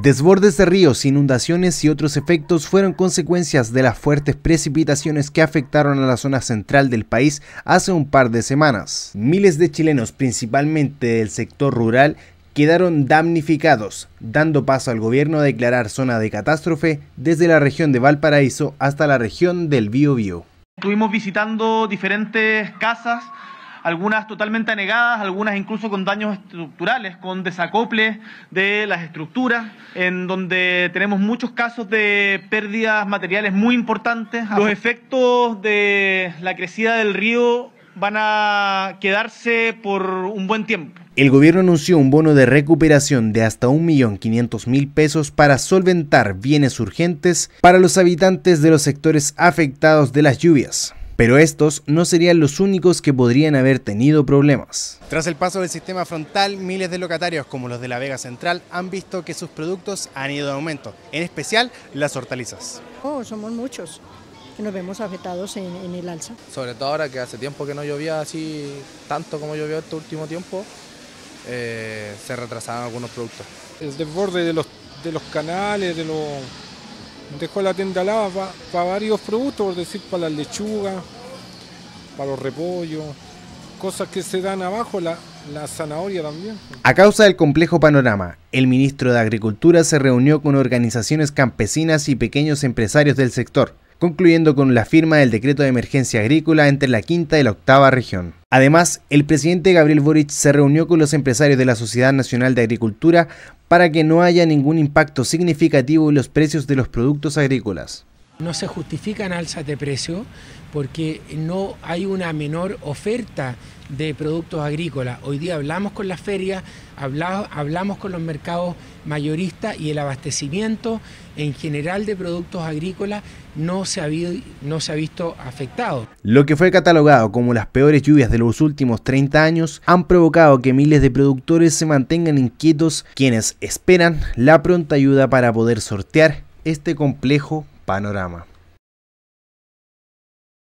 Desbordes de ríos, inundaciones y otros efectos fueron consecuencias de las fuertes precipitaciones que afectaron a la zona central del país hace un par de semanas. Miles de chilenos, principalmente del sector rural, quedaron damnificados, dando paso al gobierno a declarar zona de catástrofe desde la región de Valparaíso hasta la región del Biobío. Estuvimos visitando diferentes casas algunas totalmente anegadas, algunas incluso con daños estructurales, con desacople de las estructuras, en donde tenemos muchos casos de pérdidas materiales muy importantes. Ah, los pues. efectos de la crecida del río van a quedarse por un buen tiempo. El gobierno anunció un bono de recuperación de hasta 1.500.000 pesos para solventar bienes urgentes para los habitantes de los sectores afectados de las lluvias pero estos no serían los únicos que podrían haber tenido problemas. Tras el paso del sistema frontal, miles de locatarios como los de la Vega Central han visto que sus productos han ido en aumento, en especial las hortalizas. Oh, somos muchos que nos vemos afectados en, el alza. Sobre todo ahora que hace tiempo que no llovía así tanto como llovió este último tiempo, eh, se retrasaban algunos productos. El desborde de los canales, de los dejó la tienda lava para varios productos, por decir, para la lechuga, para los repollos, cosas que se dan abajo, la, la zanahoria también. A causa del complejo panorama, el ministro de Agricultura se reunió con organizaciones campesinas y pequeños empresarios del sector concluyendo con la firma del decreto de emergencia agrícola entre la quinta y la octava región. Además, el presidente Gabriel Boric se reunió con los empresarios de la Sociedad Nacional de Agricultura para que no haya ningún impacto significativo en los precios de los productos agrícolas. No se justifican alzas de precio porque no hay una menor oferta de productos agrícolas. Hoy día hablamos con las ferias, hablamos con los mercados mayoristas y el abastecimiento en general de productos agrícolas no se, ha no se ha visto afectado. Lo que fue catalogado como las peores lluvias de los últimos 30 años han provocado que miles de productores se mantengan inquietos quienes esperan la pronta ayuda para poder sortear este complejo panorama.